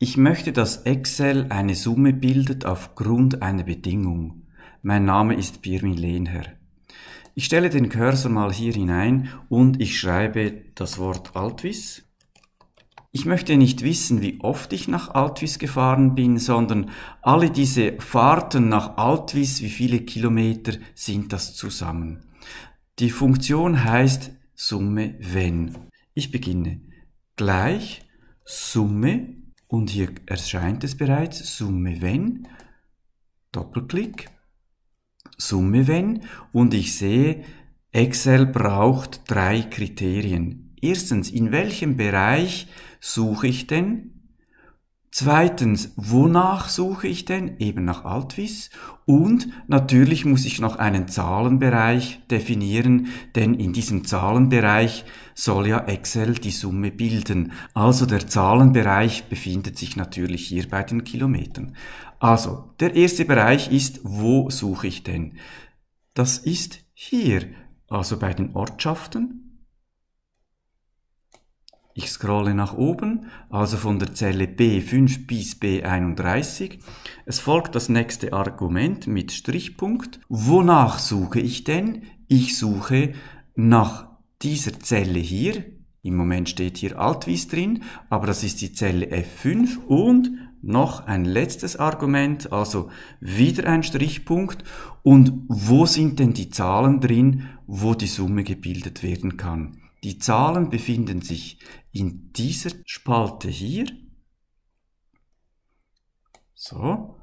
Ich möchte, dass Excel eine Summe bildet aufgrund einer Bedingung. Mein Name ist Birmin Lehnherr. Ich stelle den Cursor mal hier hinein und ich schreibe das Wort Altwiss. Ich möchte nicht wissen, wie oft ich nach Altwiss gefahren bin, sondern alle diese Fahrten nach Altwiss, wie viele Kilometer sind das zusammen. Die Funktion heißt Summe wenn. Ich beginne. Gleich Summe und hier erscheint es bereits, Summe wenn, Doppelklick, Summe wenn, und ich sehe, Excel braucht drei Kriterien. Erstens, in welchem Bereich suche ich denn Zweitens, wonach suche ich denn? Eben nach Altwiss. Und natürlich muss ich noch einen Zahlenbereich definieren, denn in diesem Zahlenbereich soll ja Excel die Summe bilden. Also der Zahlenbereich befindet sich natürlich hier bei den Kilometern. Also, der erste Bereich ist, wo suche ich denn? Das ist hier, also bei den Ortschaften ich scrolle nach oben, also von der Zelle B5 bis B31. Es folgt das nächste Argument mit Strichpunkt. Wonach suche ich denn? Ich suche nach dieser Zelle hier. Im Moment steht hier Altwies drin, aber das ist die Zelle F5 und noch ein letztes Argument, also wieder ein Strichpunkt. Und wo sind denn die Zahlen drin, wo die Summe gebildet werden kann? Die Zahlen befinden sich in dieser Spalte hier. So.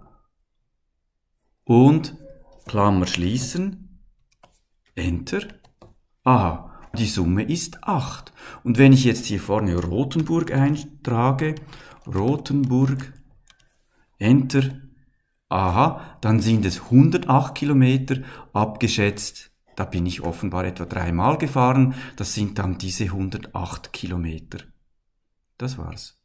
Und Klammer schließen. Enter. Aha. Die Summe ist 8. Und wenn ich jetzt hier vorne Rotenburg eintrage, Rotenburg, Enter, aha, dann sind es 108 Kilometer abgeschätzt da bin ich offenbar etwa dreimal gefahren. Das sind dann diese 108 Kilometer. Das war's.